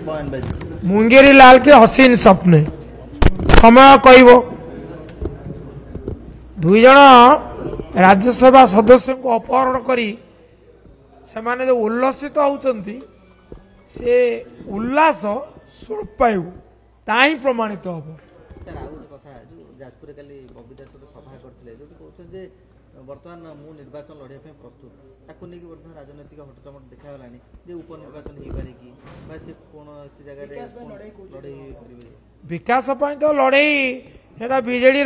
मुंगेरी लाल के हसीन सपने, को समय राज्यसभा सदस्य अपहरण अपहरणी उल्लसित से उल्लास प्रमाणित प्रस्तुत हजुर लडाइँ विकास तो लड़े तो बजे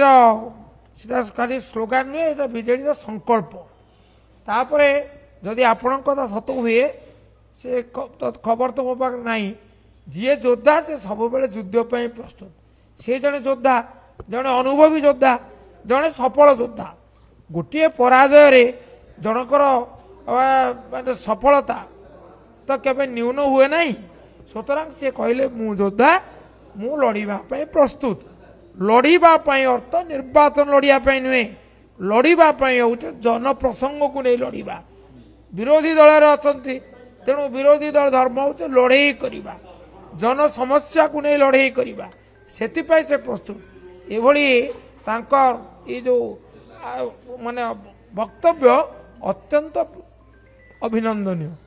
खाली स्लोगान नुए बजे संकल्प तापर जदि आपण कथा सत हुए से खबर तो मो पा ना जी जोद्धा से सब बड़े युद्धपाई प्रस्तुत से जड़े योद्धा जड़े अनुभवी योद्धा जड़े सफल योद्धा गोटे पराजय जनकर मान सफलता तो केवे न्यून हुए ना সুতরাং সে কহিলেন মু যোদ্ধা মু লড়া প্রস্তুত লড়াই অর্থ নির্বাচন লড়াই নুহে লড়াই হচ্ছে জনপ্রসঙ্গক নিয়ে লড়া বিরোধী দলের অনেক তেমন বিরোধী দল ধর্ম হচ্ছে লড়াই করা জনসমস্যা নিয়ে লড়াই করা সেপাই সে প্রস্তুত এভাবে তাঁকর এই যে মানে বক্তব্য অত্যন্ত অভিনন্দনীয়